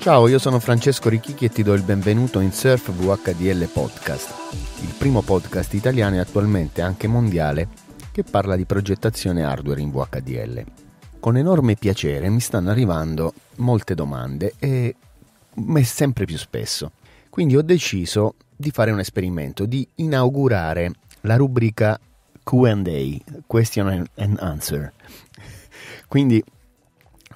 Ciao, io sono Francesco Ricchichi e ti do il benvenuto in Surf VHDL Podcast, il primo podcast italiano e attualmente anche mondiale che parla di progettazione hardware in VHDL. Con enorme piacere mi stanno arrivando molte domande e me sempre più spesso. Quindi ho deciso di fare un esperimento, di inaugurare la rubrica QA, Question and Answer. Quindi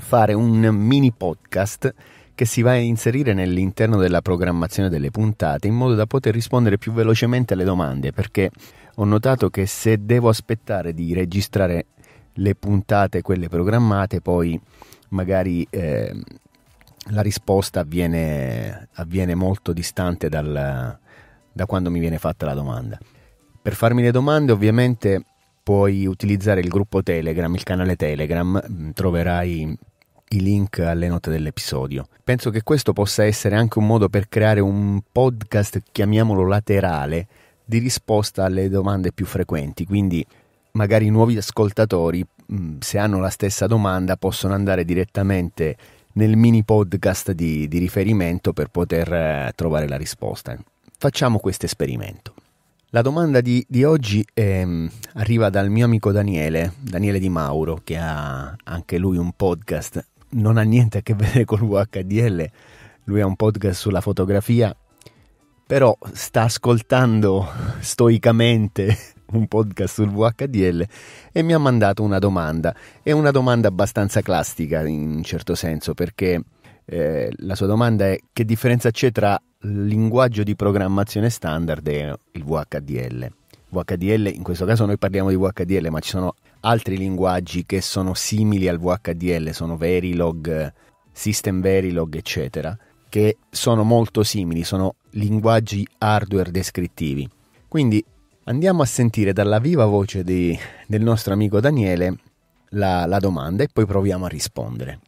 fare un mini podcast che si va a inserire nell'interno della programmazione delle puntate in modo da poter rispondere più velocemente alle domande perché ho notato che se devo aspettare di registrare le puntate, quelle programmate, poi magari eh, la risposta avviene, avviene molto distante dal, da quando mi viene fatta la domanda. Per farmi le domande ovviamente puoi utilizzare il gruppo Telegram, il canale Telegram, mm, troverai i link alle note dell'episodio. Penso che questo possa essere anche un modo per creare un podcast, chiamiamolo laterale, di risposta alle domande più frequenti, quindi magari i nuovi ascoltatori, mm, se hanno la stessa domanda, possono andare direttamente nel mini podcast di, di riferimento per poter eh, trovare la risposta. Facciamo questo esperimento. La domanda di, di oggi è, ehm, arriva dal mio amico Daniele, Daniele Di Mauro, che ha anche lui un podcast non ha niente a che vedere con VHDL, lui ha un podcast sulla fotografia, però sta ascoltando stoicamente un podcast sul VHDL e mi ha mandato una domanda. È una domanda abbastanza classica in un certo senso perché eh, la sua domanda è che differenza c'è tra linguaggio di programmazione standard e il VHDL. VHDL, in questo caso noi parliamo di VHDL, ma ci sono altri linguaggi che sono simili al VHDL, sono Verilog, System Verilog, eccetera, che sono molto simili, sono linguaggi hardware descrittivi. Quindi andiamo a sentire dalla viva voce di, del nostro amico Daniele la, la domanda e poi proviamo a rispondere.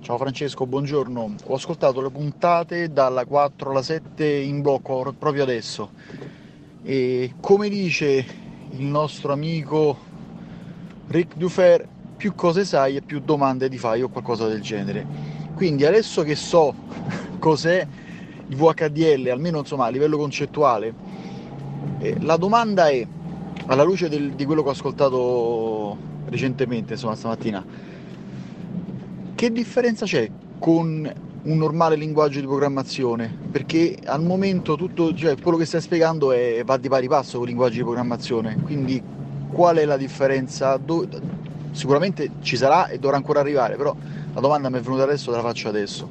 Ciao Francesco, buongiorno. Ho ascoltato le puntate dalla 4 alla 7 in blocco proprio adesso. E come dice il nostro amico Rick Dufer, più cose sai e più domande ti fai o qualcosa del genere. Quindi adesso che so cos'è il VHDL, almeno insomma a livello concettuale, eh, la domanda è, alla luce del, di quello che ho ascoltato recentemente, insomma stamattina, che differenza c'è con un normale linguaggio di programmazione, perché al momento tutto, cioè, quello che stai spiegando è, va di pari passo con il linguaggio di programmazione, quindi qual è la differenza? Do, sicuramente ci sarà e dovrà ancora arrivare, però la domanda mi è venuta adesso, te la faccio adesso.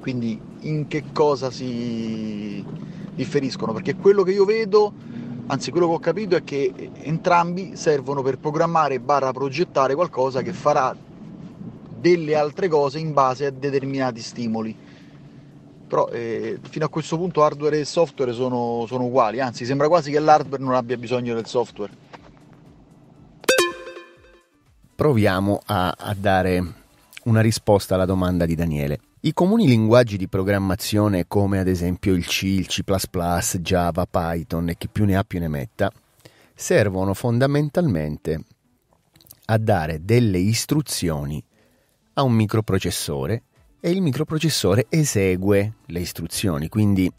Quindi in che cosa si differiscono? Perché quello che io vedo, anzi quello che ho capito è che entrambi servono per programmare barra progettare qualcosa che farà delle altre cose in base a determinati stimoli. Però eh, fino a questo punto hardware e software sono, sono uguali, anzi sembra quasi che l'hardware non abbia bisogno del software. Proviamo a, a dare una risposta alla domanda di Daniele. I comuni linguaggi di programmazione come ad esempio il C, il C ⁇ Java, Python e chi più ne ha più ne metta, servono fondamentalmente a dare delle istruzioni ha un microprocessore e il microprocessore esegue le istruzioni, quindi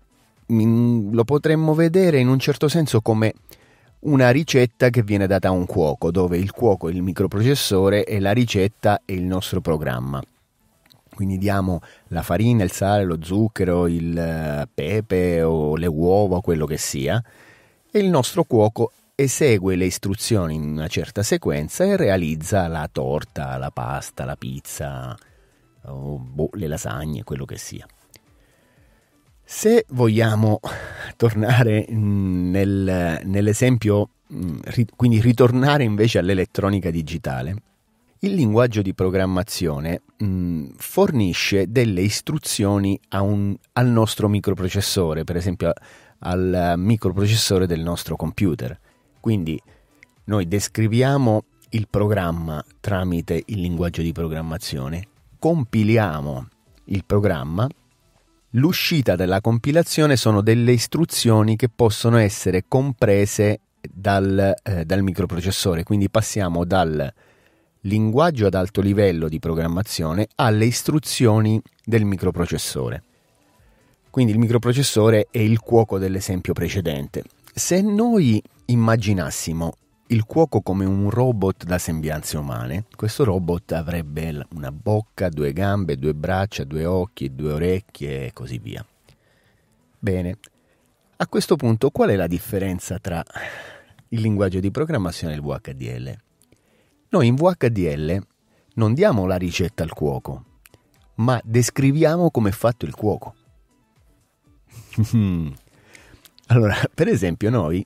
mm, lo potremmo vedere in un certo senso come una ricetta che viene data a un cuoco, dove il cuoco è il microprocessore e la ricetta è il nostro programma. Quindi diamo la farina, il sale, lo zucchero, il eh, pepe o le uova, quello che sia, e il nostro cuoco esegue le istruzioni in una certa sequenza e realizza la torta, la pasta, la pizza, o boh, le lasagne, quello che sia. Se vogliamo tornare mm, nel, nell'esempio, mm, quindi ritornare invece all'elettronica digitale, il linguaggio di programmazione mh, mm, fornisce delle istruzioni un, al nostro microprocessore, per esempio al microprocessore del nostro computer. Quindi noi descriviamo il programma tramite il linguaggio di programmazione, compiliamo il programma, l'uscita della compilazione sono delle istruzioni che possono essere comprese dal, eh, dal microprocessore, quindi passiamo dal linguaggio ad alto livello di programmazione alle istruzioni del microprocessore. Quindi il microprocessore è il cuoco dell'esempio precedente. Se noi immaginassimo il cuoco come un robot da sembianze umane, questo robot avrebbe una bocca, due gambe, due braccia, due occhi, due orecchie e così via. Bene, a questo punto qual è la differenza tra il linguaggio di programmazione e il VHDL? Noi in VHDL non diamo la ricetta al cuoco, ma descriviamo come è fatto il cuoco. allora, per esempio, noi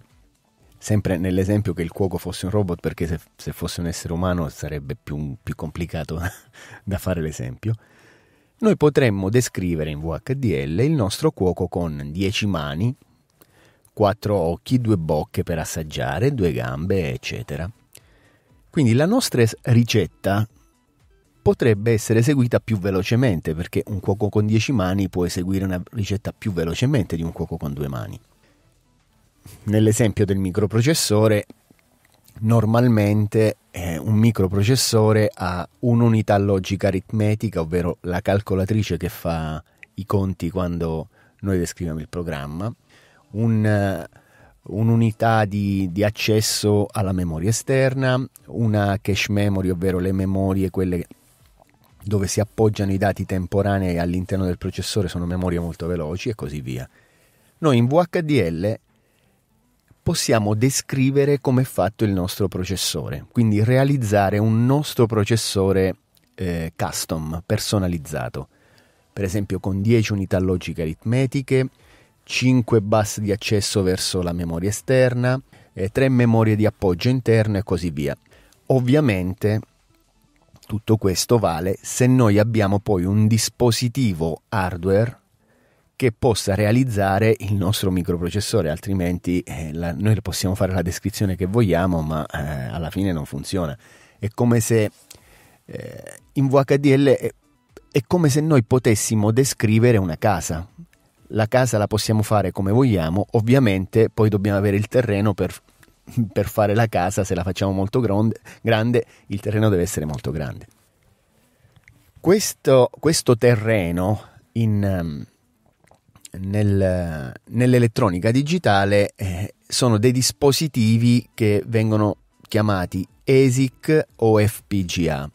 sempre nell'esempio che il cuoco fosse un robot, perché se, se fosse un essere umano sarebbe più, più complicato da fare l'esempio, noi potremmo descrivere in VHDL il nostro cuoco con 10 mani, 4 occhi, 2 bocche per assaggiare, 2 gambe, eccetera. Quindi la nostra ricetta potrebbe essere eseguita più velocemente, perché un cuoco con 10 mani può eseguire una ricetta più velocemente di un cuoco con 2 mani nell'esempio del microprocessore, normalmente eh, un microprocessore ha un'unità logica aritmetica, ovvero la calcolatrice che fa i conti quando noi descriviamo il programma, un, eh, un'unità di, di, accesso alla memoria esterna, una cache memory, ovvero le memorie, quelle dove si appoggiano i dati temporanei all'interno del processore, sono memorie molto veloci e così via. Noi in VHDL possiamo descrivere come è fatto il nostro processore, quindi realizzare un nostro processore eh, custom, personalizzato, per esempio con 10 unità logiche aritmetiche, 5 bus di accesso verso la memoria esterna, eh, 3 memorie di appoggio interno e così via. Ovviamente tutto questo vale se noi abbiamo poi un dispositivo hardware che possa realizzare il nostro microprocessore, altrimenti eh, la, noi possiamo fare la descrizione che vogliamo, ma eh, alla fine non funziona. È come se eh, in VHDL è, è come se noi potessimo descrivere una casa. La casa la possiamo fare come vogliamo, ovviamente poi dobbiamo avere il terreno per per fare la casa, se la facciamo molto grande, il terreno deve essere molto grande. Questo, questo terreno in, ehm, nel, nell'elettronica digitale eh, sono dei dispositivi che vengono chiamati ESIC o FPGA.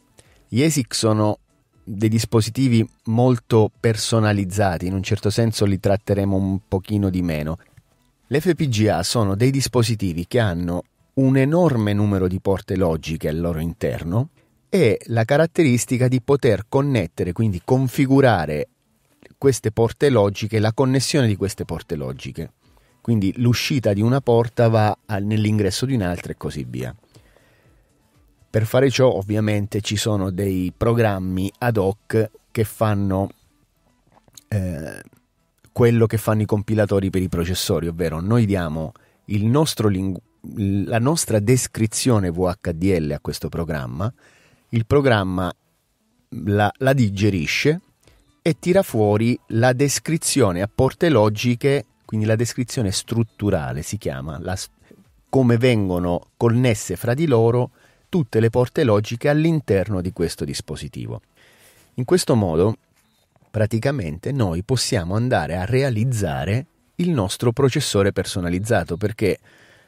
Gli ESIC sono dei dispositivi molto personalizzati, in un certo senso li tratteremo un pochino di meno. L'FPGA sono dei dispositivi che hanno un enorme numero di porte logiche al loro interno e la caratteristica di poter connettere, quindi configurare queste porte logiche, la connessione di queste porte logiche. Quindi l'uscita di una porta va nell'ingresso di un'altra e così via. Per fare ciò ovviamente ci sono dei programmi ad hoc che fanno eh, quello che fanno i compilatori per i processori, ovvero noi diamo lingu- la nostra descrizione VHDL a questo programma, il programma la, la digerisce e tira fuori la descrizione a porte logiche, quindi la descrizione strutturale si chiama, la, come vengono connesse fra di loro tutte le porte logiche all'interno di questo dispositivo. In questo modo, praticamente, noi possiamo andare a realizzare il nostro processore personalizzato, perché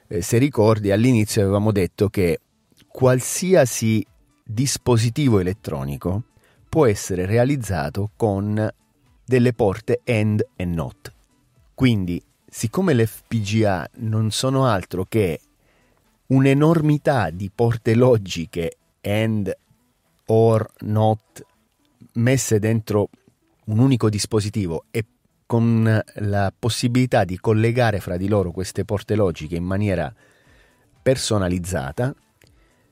eh, se ricordi all'inizio avevamo detto che qualsiasi dispositivo elettronico può essere realizzato con delle porte AND e NOT. Quindi, siccome le FPGA non sono altro che un'enormità di porte logiche AND, OR, NOT messe dentro un unico dispositivo e con la possibilità di collegare fra di loro queste porte logiche in maniera personalizzata,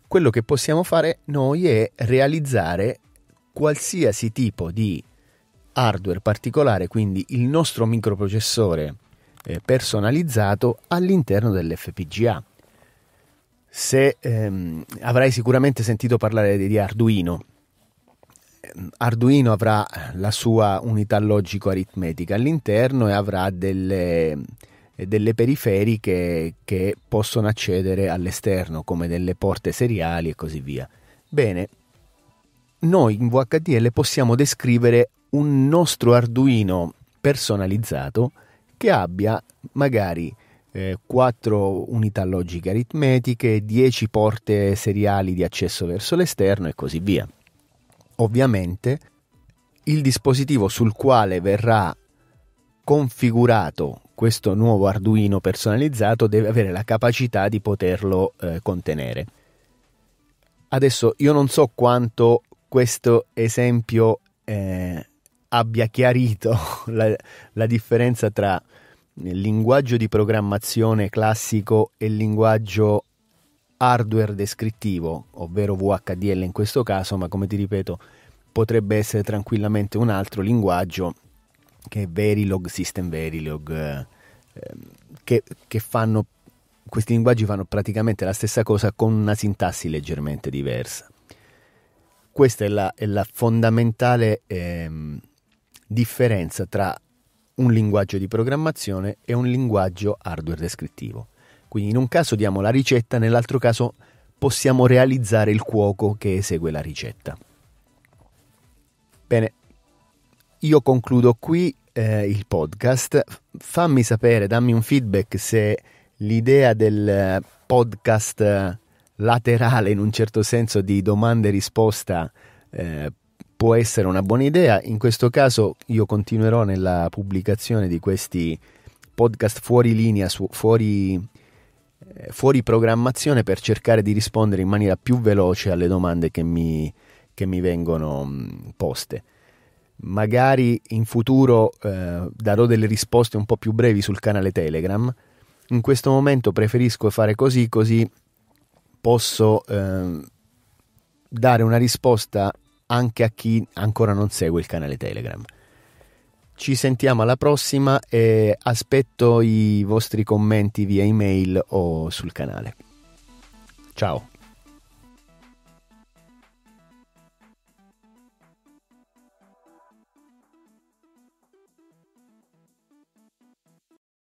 quello che possiamo fare noi è realizzare qualsiasi tipo di hardware particolare, quindi il nostro microprocessore eh, personalizzato all'interno dell'FPGA. Se ehm, avrai sicuramente sentito parlare di, di Arduino, ehm, Arduino avrà la sua unità logico-aritmetica all'interno e avrà delle, eh, delle periferiche che possono accedere all'esterno, come delle porte seriali e così via. Bene, noi in VHDL possiamo descrivere un nostro Arduino personalizzato che abbia magari eh, 4 unità logiche aritmetiche, 10 porte seriali di accesso verso l'esterno e così via. Ovviamente il dispositivo sul quale verrà configurato questo nuovo Arduino personalizzato deve avere la capacità di poterlo eh, contenere. Adesso io non so quanto questo esempio eh, abbia chiarito la, la differenza tra il linguaggio di programmazione classico e il linguaggio hardware descrittivo, ovvero VHDL in questo caso, ma come ti ripeto potrebbe essere tranquillamente un altro linguaggio che è Verilog, System Verilog, eh, ehm, che, che fanno, questi linguaggi fanno praticamente la stessa cosa con una sintassi leggermente diversa. Questa è la, è la fondamentale ehm, differenza tra un linguaggio di programmazione e un linguaggio hardware descrittivo. Quindi in un caso diamo la ricetta, nell'altro caso possiamo realizzare il cuoco che esegue la ricetta. Bene, io concludo qui eh, il podcast. Fammi sapere, dammi un feedback se l'idea del eh, podcast laterale in un certo senso di domande risposta eh, può essere una buona idea. In questo caso io continuerò nella pubblicazione di questi podcast fuori linea, su, fuori, eh, fuori, programmazione per cercare di rispondere in maniera più veloce alle domande che mi, che mi vengono mh, mm, poste. Magari in futuro eh, darò delle risposte un po' più brevi sul canale Telegram. In questo momento preferisco fare così, così posso eh, dare una risposta anche a chi ancora non segue il canale Telegram. Ci sentiamo alla prossima e aspetto i vostri commenti via email o sul canale. Ciao!